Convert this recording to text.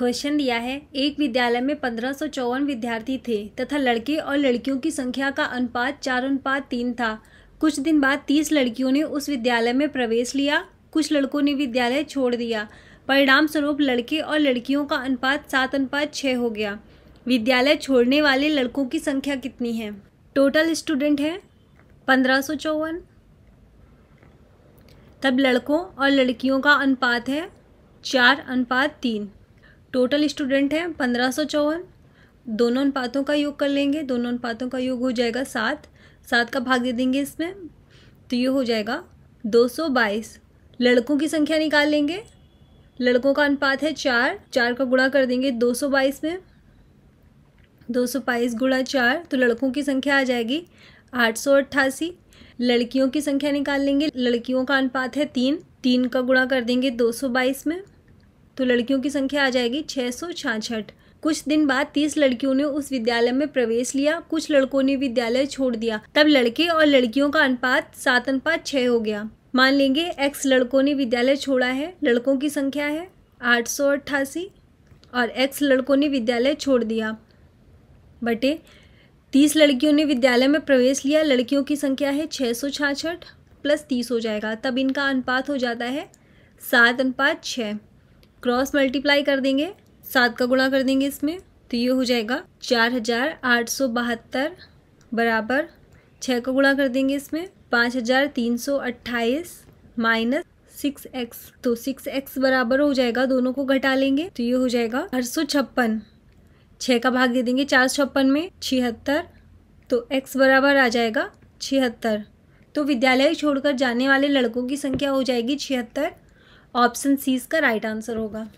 question दिया है एक विद्यालय में पंद्रह विद्यार्थी थे तथा लड़के और लड़कियों की संख्या का अनुपात चार अनुपात तीन था कुछ दिन बाद तीस लड़कियों ने उस विद्यालय में प्रवेश लिया कुछ लड़कों ने विद्यालय छोड़ दिया परिणाम स्वरूप लड़के और लड़कियों का अनुपात सात अनुपात छः हो गया विद्यालय छोड़ने वाले लड़कों की संख्या कितनी है टोटल स्टूडेंट है पंद्रह सौ चौवन तब लड़कों और लड़कियों का अनुपात है चार अनुपात तीन टोटल स्टूडेंट हैं पंद्रह सौ चौवन दोनों अनुपातों का योग कर लेंगे दोनों अनुपातों का योग हो जाएगा सात सात का भाग दे देंगे इसमें तो ये हो जाएगा दो सौ बाईस लड़कों की संख्या निकाल लेंगे लड़कों का अनुपात है चार चार का गुणा कर देंगे दो सौ बाईस में दो सौ बाईस गुणा चार तो लड़कों की संख्या आ जाएगी आठ सौ अट्ठासी लड़कियों की संख्या निकाल लेंगे लड़कियों का अनुपात है तीन तीन का गुणा कर देंगे दो सौ बाईस में तो लड़कियों की संख्या आ जाएगी छः सौ कुछ दिन बाद तीस लड़कियों ने उस विद्यालय में प्रवेश लिया कुछ लड़कों ने विद्यालय छोड़ दिया तब लड़के और लड़कियों का अनुपात सात अनुपात छः हो गया मान लेंगे एक्स लड़कों ने विद्यालय छोड़ा है लड़कों की संख्या है आठ सौ अट्ठासी और एक्स लड़कों ने विद्यालय छोड़ दिया बटे तीस लड़कियों ने विद्यालय में प्रवेश लिया लड़कियों की संख्या है छः सौ छाछठ प्लस तीस हो जाएगा तब इनका अनुपात हो जाता है सात अनुपात छः क्रॉस मल्टीप्लाई कर देंगे सात का गुणा कर देंगे इसमें तो ये हो जाएगा चार हजार आठ सौ बहत्तर बराबर छः का गुणा कर देंगे इसमें पाँच हजार तीन सौ अट्ठाईस माइनस सिक्स एक्स तो सिक्स एक्स बराबर हो जाएगा दोनों को घटा लेंगे तो ये हो जाएगा आठ सौ छप्पन छः का भाग दे देंगे चार सौ छप्पन में छिहत्तर तो एक्स बराबर आ जाएगा छिहत्तर तो विद्यालय छोड़कर जाने वाले लड़कों की संख्या हो जाएगी छिहत्तर ऑप्शन सी इसका राइट आंसर होगा